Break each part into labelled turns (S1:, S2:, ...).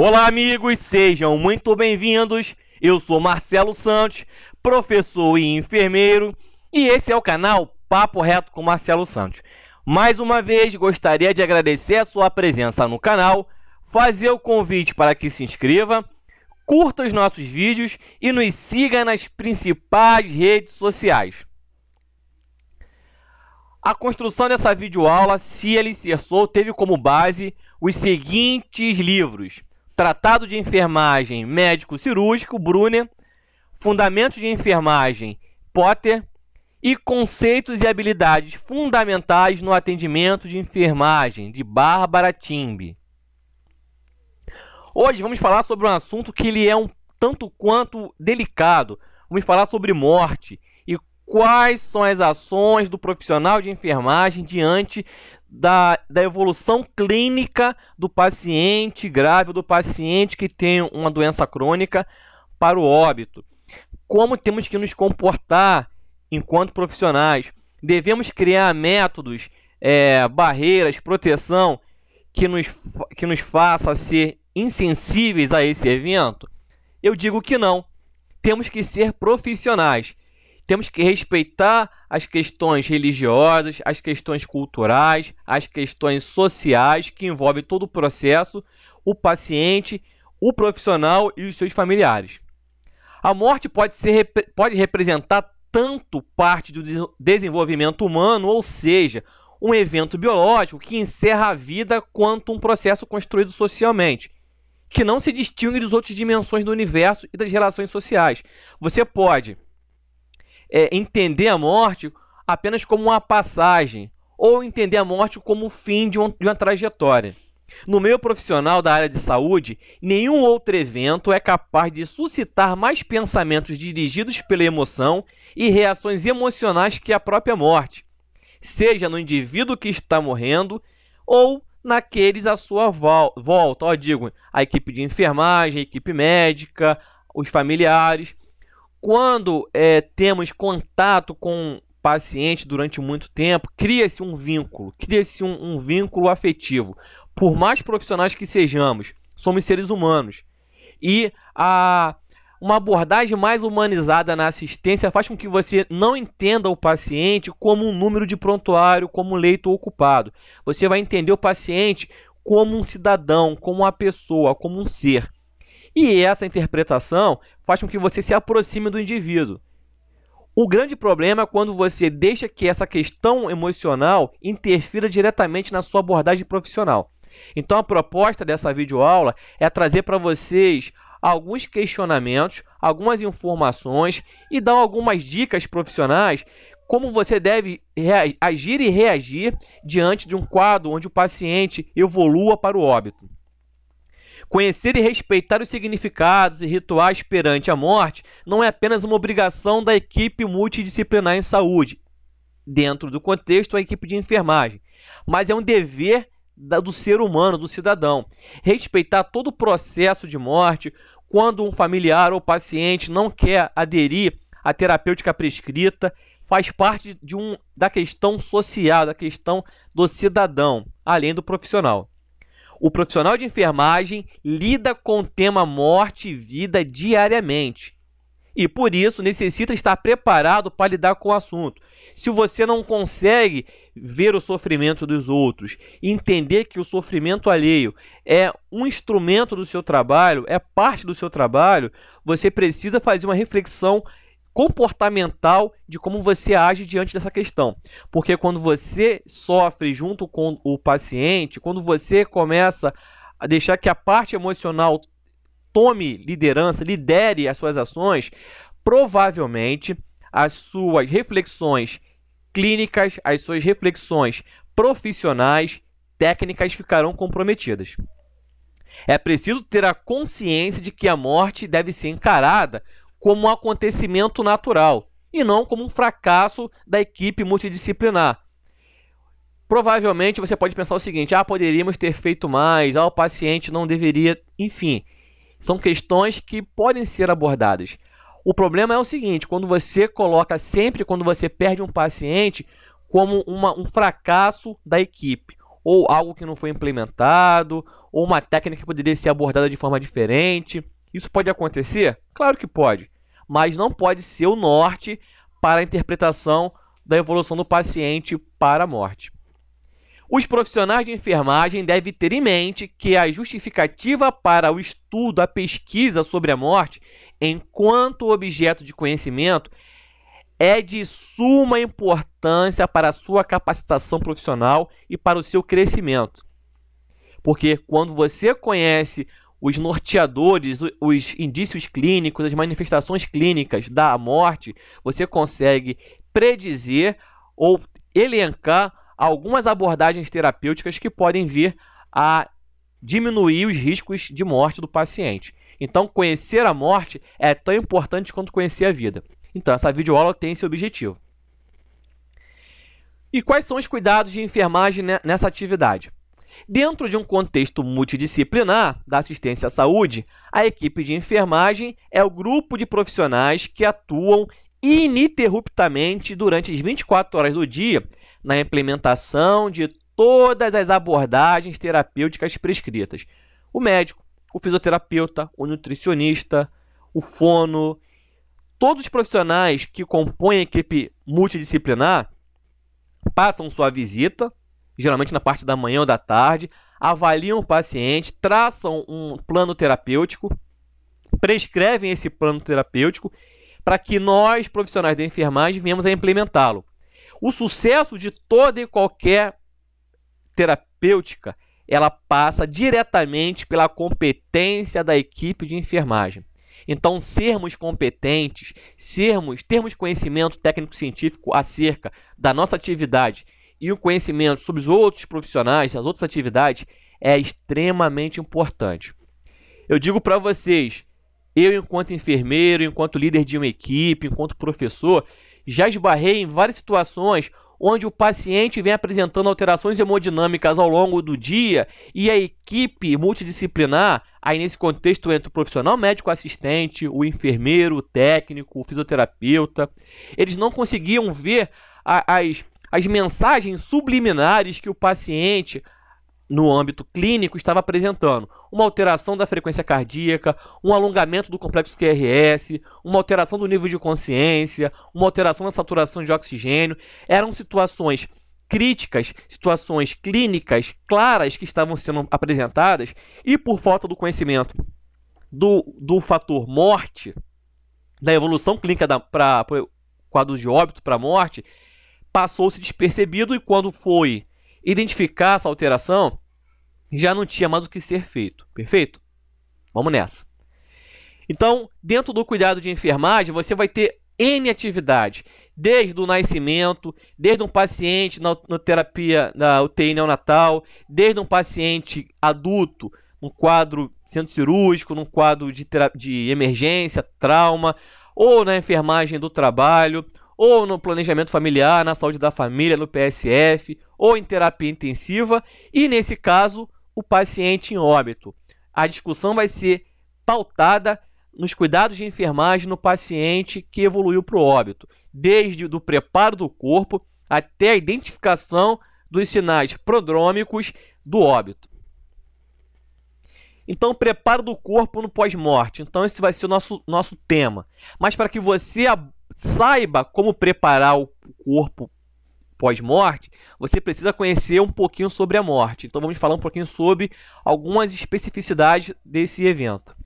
S1: Olá, amigos, sejam muito bem-vindos. Eu sou Marcelo Santos, professor e enfermeiro, e esse é o canal Papo Reto com Marcelo Santos. Mais uma vez, gostaria de agradecer a sua presença no canal, fazer o convite para que se inscreva, curta os nossos vídeos e nos siga nas principais redes sociais. A construção dessa videoaula, se alicerçou, teve como base os seguintes livros: Tratado de Enfermagem Médico Cirúrgico, Brunner, Fundamentos de Enfermagem, Potter, e Conceitos e Habilidades Fundamentais no Atendimento de Enfermagem, de Bárbara Timbe. Hoje vamos falar sobre um assunto que ele é um tanto quanto delicado. Vamos falar sobre morte e quais são as ações do profissional de enfermagem diante da, da evolução clínica do paciente grave, do paciente que tem uma doença crônica para o óbito. Como temos que nos comportar enquanto profissionais? Devemos criar métodos, é, barreiras, proteção que nos, que nos faça ser insensíveis a esse evento? Eu digo que não. Temos que ser profissionais. Temos que respeitar as questões religiosas, as questões culturais, as questões sociais que envolvem todo o processo, o paciente, o profissional e os seus familiares. A morte pode, ser, pode representar tanto parte do desenvolvimento humano, ou seja, um evento biológico que encerra a vida, quanto um processo construído socialmente, que não se distingue das outras dimensões do universo e das relações sociais. Você pode é, entender a morte apenas como uma passagem ou entender a morte como o fim de, um, de uma trajetória. No meio profissional da área de saúde, nenhum outro evento é capaz de suscitar mais pensamentos dirigidos pela emoção e reações emocionais que a própria morte, seja no indivíduo que está morrendo ou naqueles à sua volta. Ó, digo, a equipe de enfermagem, a equipe médica, os familiares. Quando é, temos contato com paciente durante muito tempo, cria-se um vínculo, cria-se um, um vínculo afetivo. Por mais profissionais que sejamos, somos seres humanos. E a uma abordagem mais humanizada na assistência faz com que você não entenda o paciente como um número de prontuário, como um leito ocupado. Você vai entender o paciente como um cidadão, como uma pessoa, como um ser. E essa interpretação faz com que você se aproxime do indivíduo. O grande problema é quando você deixa que essa questão emocional interfira diretamente na sua abordagem profissional. Então a proposta dessa videoaula é trazer para vocês alguns questionamentos, algumas informações e dar algumas dicas profissionais como você deve agir e reagir diante de um quadro onde o paciente evolua para o óbito. Conhecer e respeitar os significados e rituais perante a morte não é apenas uma obrigação da equipe multidisciplinar em saúde, dentro do contexto da equipe de enfermagem, mas é um dever do ser humano, do cidadão. Respeitar todo o processo de morte quando um familiar ou paciente não quer aderir à terapêutica prescrita, faz parte de um, da questão social, da questão do cidadão, além do profissional. O profissional de enfermagem lida com o tema morte e vida diariamente. E por isso necessita estar preparado para lidar com o assunto. Se você não consegue ver o sofrimento dos outros, entender que o sofrimento alheio é um instrumento do seu trabalho, é parte do seu trabalho, você precisa fazer uma reflexão comportamental de como você age diante dessa questão. Porque quando você sofre junto com o paciente, quando você começa a deixar que a parte emocional tome liderança, lidere as suas ações, provavelmente as suas reflexões clínicas, as suas reflexões profissionais, técnicas ficarão comprometidas. É preciso ter a consciência de que a morte deve ser encarada como um acontecimento natural e não como um fracasso da equipe multidisciplinar. Provavelmente você pode pensar o seguinte: ah, poderíamos ter feito mais, ah, o paciente não deveria. Enfim, são questões que podem ser abordadas. O problema é o seguinte: quando você coloca sempre, quando você perde um paciente, como uma, um fracasso da equipe, ou algo que não foi implementado, ou uma técnica que poderia ser abordada de forma diferente. Isso pode acontecer? Claro que pode, mas não pode ser o norte para a interpretação da evolução do paciente para a morte. Os profissionais de enfermagem devem ter em mente que a justificativa para o estudo, a pesquisa sobre a morte, enquanto objeto de conhecimento, é de suma importância para a sua capacitação profissional e para o seu crescimento. Porque quando você conhece os norteadores, os indícios clínicos, as manifestações clínicas da morte, você consegue predizer ou elencar algumas abordagens terapêuticas que podem vir a diminuir os riscos de morte do paciente. Então, conhecer a morte é tão importante quanto conhecer a vida. Então, essa videoaula tem esse objetivo. E quais são os cuidados de enfermagem nessa atividade? Dentro de um contexto multidisciplinar da assistência à saúde, a equipe de enfermagem é o grupo de profissionais que atuam ininterruptamente durante as 24 horas do dia na implementação de todas as abordagens terapêuticas prescritas. O médico, o fisioterapeuta, o nutricionista, o fono, todos os profissionais que compõem a equipe multidisciplinar passam sua visita geralmente na parte da manhã ou da tarde, avaliam o paciente, traçam um plano terapêutico, prescrevem esse plano terapêutico para que nós, profissionais da enfermagem, venhamos a implementá-lo. O sucesso de toda e qualquer terapêutica, ela passa diretamente pela competência da equipe de enfermagem. Então, sermos competentes, sermos, termos conhecimento técnico-científico acerca da nossa atividade e o conhecimento sobre os outros profissionais, as outras atividades, é extremamente importante. Eu digo para vocês, eu, enquanto enfermeiro, enquanto líder de uma equipe, enquanto professor, já esbarrei em várias situações onde o paciente vem apresentando alterações hemodinâmicas ao longo do dia e a equipe multidisciplinar, aí nesse contexto entre o profissional médico assistente, o enfermeiro, o técnico, o fisioterapeuta, eles não conseguiam ver a, as as mensagens subliminares que o paciente, no âmbito clínico, estava apresentando. Uma alteração da frequência cardíaca, um alongamento do complexo QRS, uma alteração do nível de consciência, uma alteração na saturação de oxigênio. Eram situações críticas, situações clínicas claras que estavam sendo apresentadas e por falta do conhecimento do, do fator morte, da evolução clínica para quadro de óbito para morte, passou-se despercebido e quando foi identificar essa alteração, já não tinha mais o que ser feito. Perfeito? Vamos nessa. Então, dentro do cuidado de enfermagem, você vai ter N atividades, desde o nascimento, desde um paciente na, na terapia na UTI neonatal, desde um paciente adulto num quadro centro cirúrgico, num quadro de, de emergência, trauma, ou na enfermagem do trabalho, ou no planejamento familiar, na saúde da família, no PSF, ou em terapia intensiva, e nesse caso, o paciente em óbito. A discussão vai ser pautada nos cuidados de enfermagem no paciente que evoluiu para o óbito, desde o preparo do corpo até a identificação dos sinais prodrômicos do óbito. Então, preparo do corpo no pós-morte. Então, esse vai ser o nosso, nosso tema. Mas para que você saiba como preparar o corpo pós-morte, você precisa conhecer um pouquinho sobre a morte. Então vamos falar um pouquinho sobre algumas especificidades desse evento.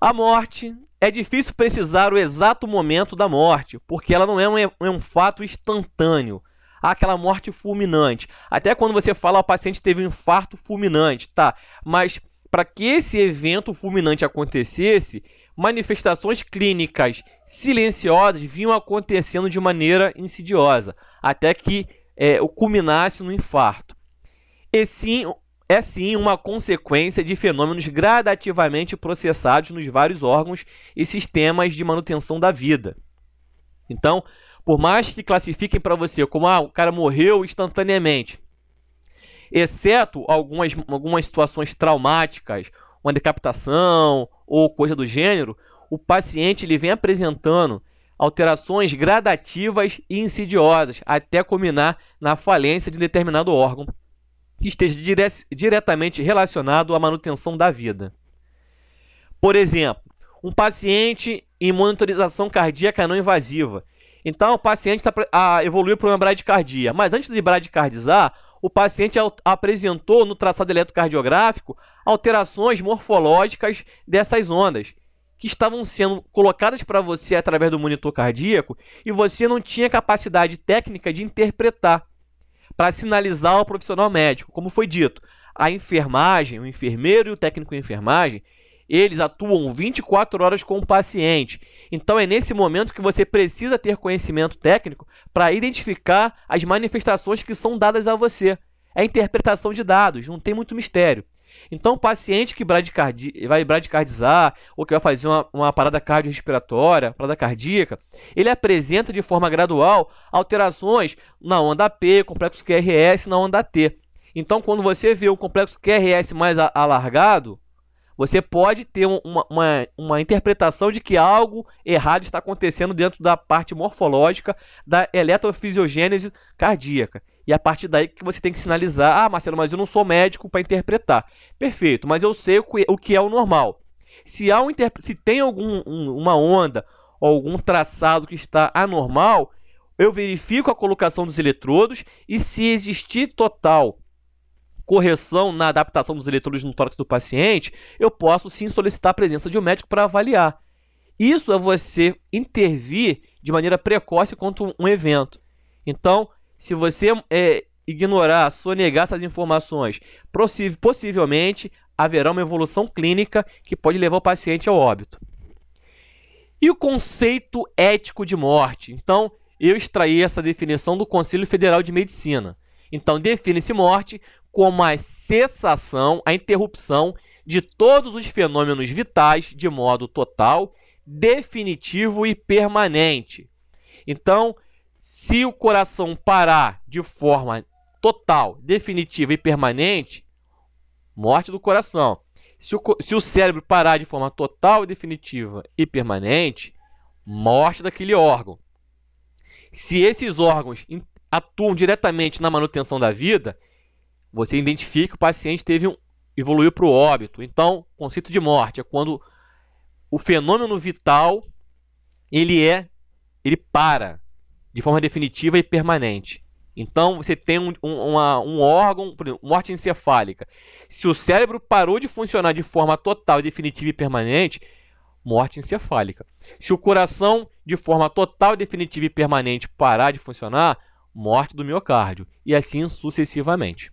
S1: A morte é difícil precisar o exato momento da morte, porque ela não é um, é um fato instantâneo. Há aquela morte fulminante. Até quando você fala o paciente teve um infarto fulminante, tá? Mas para que esse evento fulminante acontecesse, manifestações clínicas silenciosas vinham acontecendo de maneira insidiosa, até que é, o culminasse no infarto. E sim, é sim uma consequência de fenômenos gradativamente processados nos vários órgãos e sistemas de manutenção da vida. Então, por mais que classifiquem para você como ah, o cara morreu instantaneamente, exceto algumas, algumas situações traumáticas, uma decapitação, ou coisa do gênero, o paciente ele vem apresentando alterações gradativas e insidiosas, até culminar na falência de determinado órgão que esteja dire diretamente relacionado à manutenção da vida. Por exemplo, um paciente em monitorização cardíaca não invasiva. Então, o paciente está a ah, evoluir para uma bradicardia, mas antes de bradicardizar, o paciente apresentou no traçado eletrocardiográfico alterações morfológicas dessas ondas, que estavam sendo colocadas para você através do monitor cardíaco e você não tinha capacidade técnica de interpretar para sinalizar ao profissional médico. Como foi dito, a enfermagem, o enfermeiro e o técnico de enfermagem eles atuam 24 horas com o paciente. Então é nesse momento que você precisa ter conhecimento técnico para identificar as manifestações que são dadas a você. É interpretação de dados, não tem muito mistério. Então, paciente que bradicardi... vai bradicardizar ou que vai fazer uma, uma parada cardiorrespiratória, parada cardíaca, ele apresenta de forma gradual alterações na onda P, complexo QRS, na onda T. Então, quando você vê o complexo QRS mais alargado, você pode ter uma, uma, uma interpretação de que algo errado está acontecendo dentro da parte morfológica da eletrofisiogênese cardíaca. E é a partir daí que você tem que sinalizar: ah, Marcelo, mas eu não sou médico para interpretar. Perfeito, mas eu sei o que é o normal. Se, há um se tem algum, um, uma onda ou algum traçado que está anormal, eu verifico a colocação dos eletrodos e se existir total correção na adaptação dos eletrodos no tórax do paciente, eu posso sim solicitar a presença de um médico para avaliar. Isso é você intervir de maneira precoce contra um evento. Então, se você é, ignorar, sonegar essas informações, possivelmente haverá uma evolução clínica que pode levar o paciente ao óbito. E o conceito ético de morte? Então, eu extraí essa definição do Conselho Federal de Medicina. Então, define-se morte como a cessação, a interrupção de todos os fenômenos vitais de modo total, definitivo e permanente. Então, se o coração parar de forma total, definitiva e permanente, morte do coração. Se o, se o cérebro parar de forma total, definitiva e permanente, morte daquele órgão. Se esses órgãos atuam diretamente na manutenção da vida, você identifica que o paciente teve um, evoluiu para o óbito. Então, conceito de morte é quando o fenômeno vital ele é ele para de forma definitiva e permanente. Então, você tem um, um, uma, um órgão, por exemplo, morte encefálica. Se o cérebro parou de funcionar de forma total, definitiva e permanente, morte encefálica. Se o coração, de forma total, definitiva e permanente, parar de funcionar, morte do miocárdio. E assim sucessivamente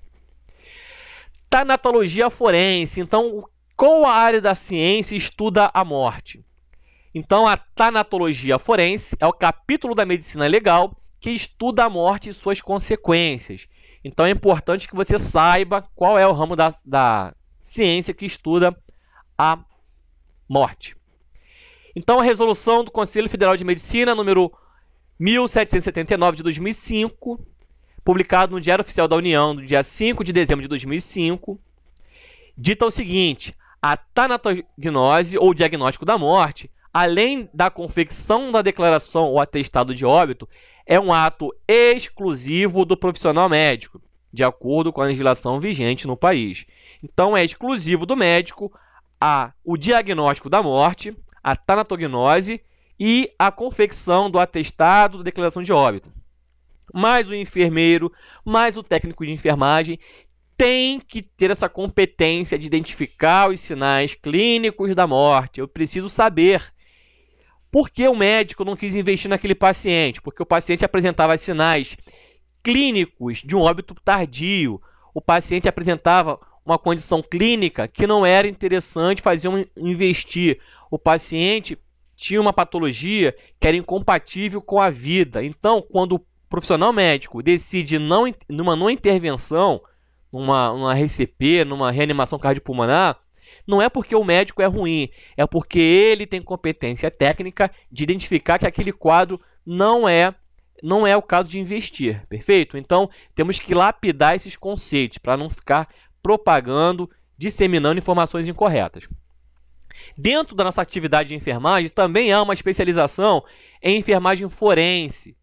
S1: tanatologia forense. Então, qual a área da ciência estuda a morte? Então, a tanatologia forense é o capítulo da medicina legal que estuda a morte e suas consequências. Então, é importante que você saiba qual é o ramo da, da ciência que estuda a morte. Então, a resolução do Conselho Federal de Medicina, número 1779 de 2005, publicado no Diário Oficial da União, no dia 5 de dezembro de 2005, dita o seguinte: a tanatognose ou diagnóstico da morte, além da confecção da declaração ou atestado de óbito, é um ato exclusivo do profissional médico, de acordo com a legislação vigente no país. Então é exclusivo do médico a o diagnóstico da morte, a tanatognose e a confecção do atestado de declaração de óbito mais o enfermeiro, mais o técnico de enfermagem tem que ter essa competência de identificar os sinais clínicos da morte. Eu preciso saber por que o médico não quis investir naquele paciente, porque o paciente apresentava sinais clínicos de um óbito tardio, o paciente apresentava uma condição clínica que não era interessante fazer um investir. O paciente tinha uma patologia que era incompatível com a vida. Então, quando o profissional médico decide não numa não intervenção, numa, numa RCP, numa reanimação cardiopulmonar, não é porque o médico é ruim, é porque ele tem competência técnica de identificar que aquele quadro não é não é o caso de investir, perfeito? Então, temos que lapidar esses conceitos para não ficar propagando, disseminando informações incorretas. Dentro da nossa atividade de enfermagem, também há uma especialização em enfermagem forense.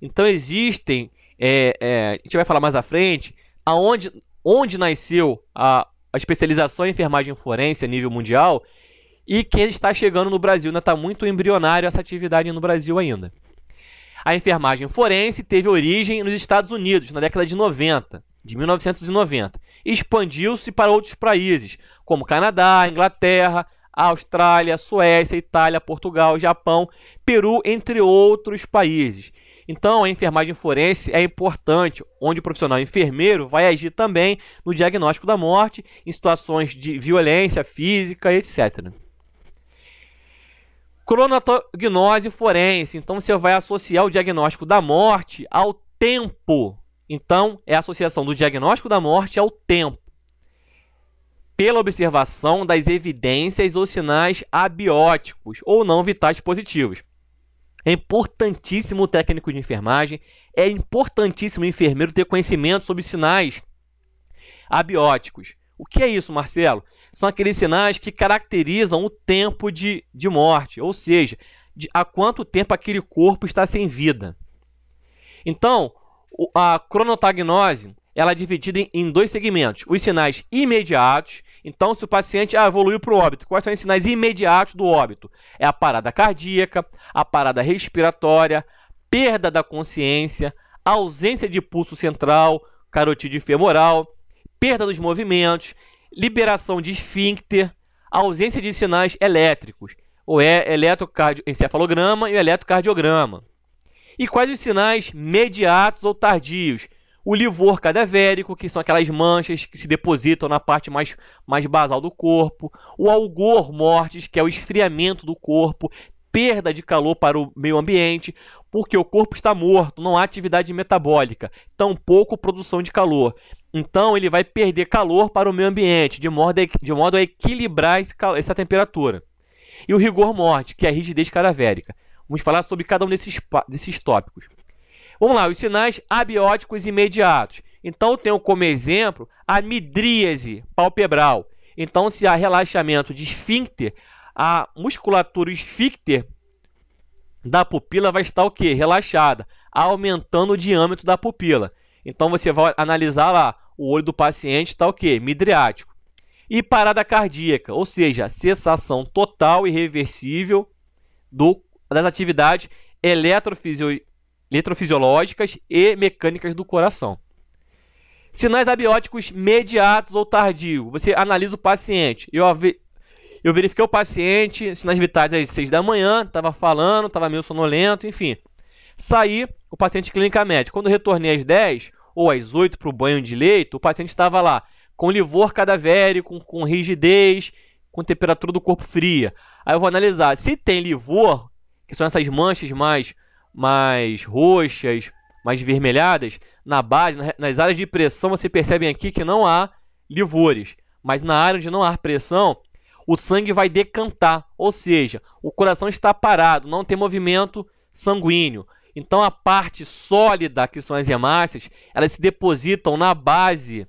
S1: Então existem, é, é, a gente vai falar mais à frente, aonde, onde nasceu a, a especialização em enfermagem forense a nível mundial e que está chegando no Brasil, ainda né? está muito embrionário essa atividade no Brasil ainda. A enfermagem forense teve origem nos Estados Unidos na década de 90, de 1990, expandiu-se para outros países, como Canadá, Inglaterra, Austrália, Suécia, Itália, Portugal, Japão, Peru, entre outros países. Então, a enfermagem forense é importante, onde o profissional enfermeiro vai agir também no diagnóstico da morte, em situações de violência física, etc. Cronognose forense. Então, você vai associar o diagnóstico da morte ao tempo. Então, é a associação do diagnóstico da morte ao tempo pela observação das evidências ou sinais abióticos ou não vitais positivos. É importantíssimo o técnico de enfermagem, é importantíssimo o enfermeiro ter conhecimento sobre sinais abióticos. O que é isso, Marcelo? São aqueles sinais que caracterizam o tempo de, de morte, ou seja, de, há quanto tempo aquele corpo está sem vida. Então, a cronotagnose ela é dividida em, em dois segmentos: os sinais imediatos, então, se o paciente ah, evoluiu para o óbito, quais são os sinais imediatos do óbito? É a parada cardíaca, a parada respiratória, perda da consciência, ausência de pulso central, carotídeo femoral, perda dos movimentos, liberação de esfíncter, ausência de sinais elétricos, ou é eletroencefalograma e eletrocardiograma. E quais os sinais mediatos ou tardios? o livor cadavérico, que são aquelas manchas que se depositam na parte mais, mais basal do corpo, o algor mortis, que é o esfriamento do corpo, perda de calor para o meio ambiente, porque o corpo está morto, não há atividade metabólica, tampouco produção de calor. Então ele vai perder calor para o meio ambiente, de modo a, de modo a equilibrar esse, essa temperatura. E o rigor mortis, que é a rigidez cadavérica. Vamos falar sobre cada um desses, desses tópicos. Vamos lá, os sinais abióticos imediatos. Então, eu tenho como exemplo a midríase palpebral. Então, se há relaxamento de esfíncter, a musculatura esfíncter da pupila vai estar o quê? Relaxada, aumentando o diâmetro da pupila. Então, você vai analisar lá, o olho do paciente está o quê? Midriático. E parada cardíaca, ou seja, cessação total e reversível do, das atividades eletrofisiológicas eletrofisiológicas e mecânicas do coração. Sinais abióticos mediatos ou tardio. Você analisa o paciente. Eu, eu verifiquei o paciente, sinais vitais às 6 da manhã, estava falando, estava meio sonolento, enfim. Saí, o paciente clinicamente. Quando retornei às 10 ou às 8 para o banho de leito, o paciente estava lá com livor cadavérico, com, com rigidez, com temperatura do corpo fria. Aí eu vou analisar se tem livor, que são essas manchas mais mais roxas, mais vermelhadas, na base, nas áreas de pressão, você percebe aqui que não há livores. Mas na área onde não há pressão, o sangue vai decantar, ou seja, o coração está parado, não tem movimento sanguíneo. Então a parte sólida, que são as hemácias, elas se depositam na base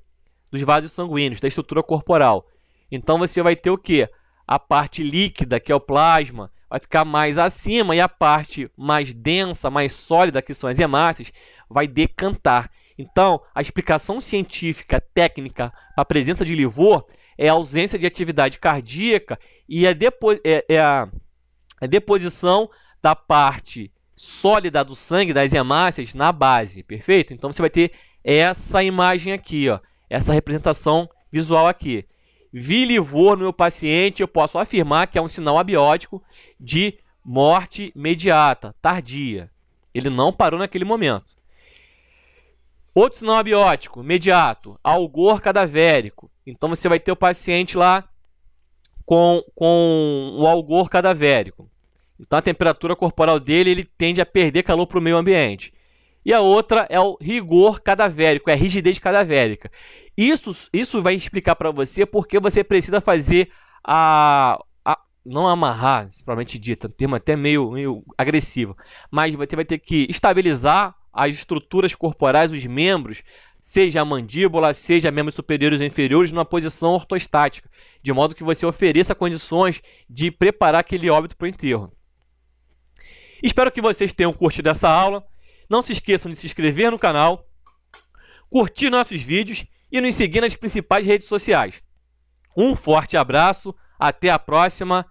S1: dos vasos sanguíneos, da estrutura corporal. Então você vai ter o que? A parte líquida, que é o plasma, vai ficar mais acima e a parte mais densa, mais sólida, que são as hemácias, vai decantar. Então, a explicação científica técnica para a presença de livor é a ausência de atividade cardíaca e a, é depo é, é a, a é deposição da parte sólida do sangue, das hemácias, na base, perfeito? Então, você vai ter essa imagem aqui, ó, essa representação visual aqui vi livor no meu paciente, eu posso afirmar que é um sinal abiótico de morte imediata, tardia. Ele não parou naquele momento. Outro sinal abiótico, imediato, algor cadavérico. Então você vai ter o paciente lá com, com o algor cadavérico. Então a temperatura corporal dele ele tende a perder calor para o meio ambiente e a outra é o rigor cadavérico, é a rigidez cadavérica. Isso, isso vai explicar para você porque você precisa fazer a, a não amarrar, propriamente dita, um termo até meio, meio agressivo, mas você vai ter que estabilizar as estruturas corporais, os membros, seja a mandíbula, seja membros superiores ou inferiores, numa posição ortostática, de modo que você ofereça condições de preparar aquele óbito para o enterro. Espero que vocês tenham curtido essa aula. Não se esqueçam de se inscrever no canal, curtir nossos vídeos e nos seguir nas principais redes sociais. Um forte abraço, até a próxima